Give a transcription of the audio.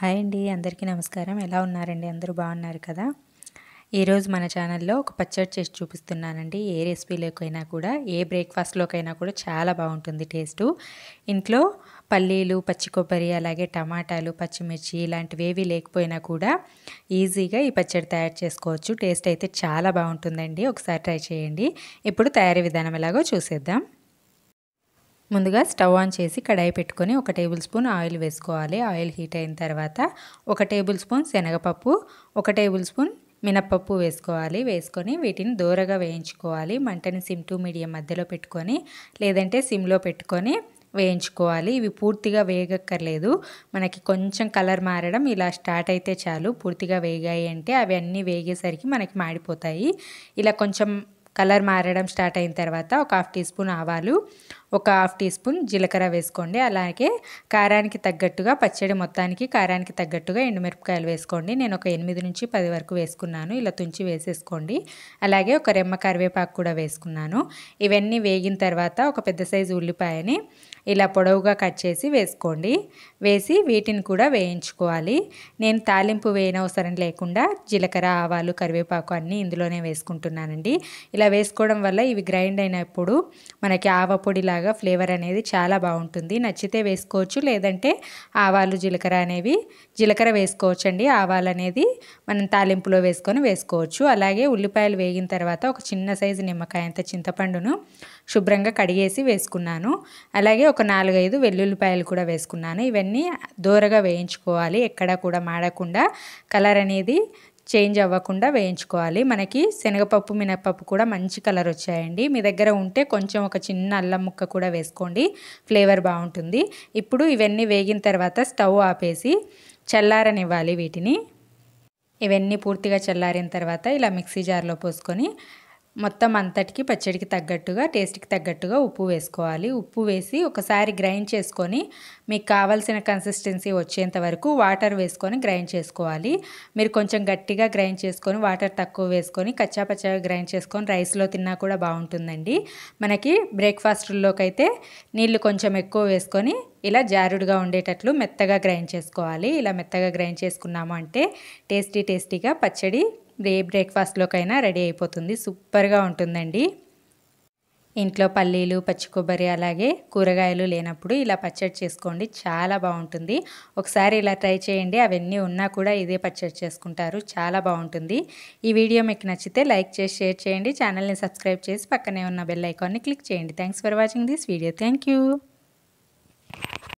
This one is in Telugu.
హాయ్ అండి అందరికీ నమస్కారం ఎలా ఉన్నారండి అందరూ బాగున్నారు కదా ఈరోజు మన ఛానల్లో ఒక పచ్చడి చేసి చూపిస్తున్నానండి ఏ రెసిపీలోకైనా కూడా ఏ బ్రేక్ఫాస్ట్లోకైనా కూడా చాలా బాగుంటుంది టేస్టు ఇంట్లో పల్లీలు పచ్చి కొబ్బరి అలాగే టమాటాలు పచ్చిమిర్చి ఇలాంటివి ఏవి లేకపోయినా కూడా ఈజీగా ఈ పచ్చడి తయారు చేసుకోవచ్చు టేస్ట్ అయితే చాలా బాగుంటుందండి ఒకసారి ట్రై చేయండి ఇప్పుడు తయారీ విధానం ఎలాగో చూసేద్దాం ముందుగా స్టవ్ ఆన్ చేసి కడాయి పెట్టుకొని ఒక టేబుల్ స్పూన్ ఆయిల్ వేసుకోవాలి ఆయిల్ హీట్ అయిన తర్వాత ఒక టేబుల్ స్పూన్ శనగపప్పు ఒక టేబుల్ స్పూన్ మినప్పప్పు వేసుకోవాలి వేసుకొని వీటిని దూరగా వేయించుకోవాలి మంటని సిమ్ టు మీడియం మధ్యలో పెట్టుకొని లేదంటే సిమ్లో పెట్టుకొని వేయించుకోవాలి ఇవి పూర్తిగా వేగక్కర్లేదు మనకి కొంచెం కలర్ మారడం ఇలా స్టార్ట్ అయితే చాలు పూర్తిగా వేగాయి అంటే అవి అన్నీ వేగేసరికి మనకి మాడిపోతాయి ఇలా కొంచెం కలర్ మారడం స్టార్ట్ అయిన తర్వాత ఒక హాఫ్ టీ స్పూన్ ఆవాలు ఒక హాఫ్ టీ స్పూన్ జీలకర్ర వేసుకోండి అలాగే కారానికి తగ్గట్టుగా పచ్చడి మొత్తానికి కారానికి తగ్గట్టుగా ఎండుమిరపకాయలు వేసుకోండి నేను ఒక ఎనిమిది నుంచి పది వరకు వేసుకున్నాను ఇలా తుంచి వేసేసుకోండి అలాగే ఒక రెమ్మ కరివేపాకు కూడా వేసుకున్నాను ఇవన్నీ వేగిన తర్వాత ఒక పెద్ద సైజు ఉల్లిపాయని ఇలా పొడవుగా కట్ చేసి వేసుకోండి వేసి వీటిని కూడా వేయించుకోవాలి నేను తాలింపు వేయనవసరం లేకుండా జీలకర్ర ఆవాలు కరివేపాకు అన్నీ ఇందులోనే వేసుకుంటున్నానండి ఇలా వేసుకోవడం వల్ల ఇవి గ్రైండ్ అయినప్పుడు మనకి ఆవ పొడిలా లాగా ఫ్లేవర్ అనేది చాలా బాగుంటుంది నచ్చితే వేసుకోవచ్చు లేదంటే ఆవాలు జీలకర్ర అనేవి జీలకర్ర వేసుకోవచ్చు అండి ఆవాలు అనేది మనం తాలింపులో వేసుకొని వేసుకోవచ్చు అలాగే ఉల్లిపాయలు వేగిన తర్వాత ఒక చిన్న సైజు నిమ్మకాయ అంత చింతపండును శుభ్రంగా కడిగేసి వేసుకున్నాను అలాగే ఒక నాలుగైదు వెల్లుల్లిపాయలు కూడా వేసుకున్నాను ఇవన్నీ దూరగా వేయించుకోవాలి ఎక్కడా కూడా మాడకుండా కలర్ అనేది చేంజ్ అవ్వకుండా వేయించుకోవాలి మనకి శనగపప్పు మినపప్పు కూడా మంచి కలర్ వచ్చాయండి మీ దగ్గర ఉంటే కొంచెం ఒక చిన్న అల్లం ముక్క కూడా వేసుకోండి ఫ్లేవర్ బాగుంటుంది ఇప్పుడు ఇవన్నీ వేగిన తర్వాత స్టవ్ ఆపేసి చల్లారనివ్వాలి వీటిని ఇవన్నీ పూర్తిగా చల్లారిన తర్వాత ఇలా మిక్సీ జార్లో పోసుకొని మొత్తం అంతటికి పచ్చడికి తగ్గట్టుగా టేస్ట్కి తగ్గట్టుగా ఉప్పు వేసుకోవాలి ఉప్పు వేసి ఒకసారి గ్రైండ్ చేసుకొని మీకు కావాల్సిన కన్సిస్టెన్సీ వచ్చేంత వరకు వాటర్ వేసుకొని గ్రైండ్ చేసుకోవాలి మీరు కొంచెం గట్టిగా గ్రైండ్ చేసుకొని వాటర్ తక్కువ వేసుకొని కచ్చా గ్రైండ్ చేసుకొని రైస్లో తిన్నా కూడా బాగుంటుందండి మనకి బ్రేక్ఫాస్ట్లోకి అయితే నీళ్ళు కొంచెం ఎక్కువ వేసుకొని ఇలా జారుడుగా ఉండేటట్లు మెత్తగా గ్రైండ్ చేసుకోవాలి ఇలా మెత్తగా గ్రైండ్ చేసుకున్నాము అంటే టేస్టీ టేస్టీగా పచ్చడి ఏ బ్రేక్ఫాస్ట్లోకైనా రెడీ అయిపోతుంది సూపర్గా ఉంటుందండి ఇంట్లో పల్లీలు పచ్చి కొబ్బరి అలాగే కూరగాయలు లేనప్పుడు ఇలా పచ్చడి చేసుకోండి చాలా బాగుంటుంది ఒకసారి ఇలా ట్రై చేయండి అవన్నీ ఉన్నా కూడా ఇదే పచ్చడి చేసుకుంటారు చాలా బాగుంటుంది ఈ వీడియో మీకు నచ్చితే లైక్ చేసి షేర్ చేయండి ఛానల్ని సబ్స్క్రైబ్ చేసి పక్కనే ఉన్న బెల్ ఐకాన్ని క్లిక్ చేయండి thanks for watching this video thank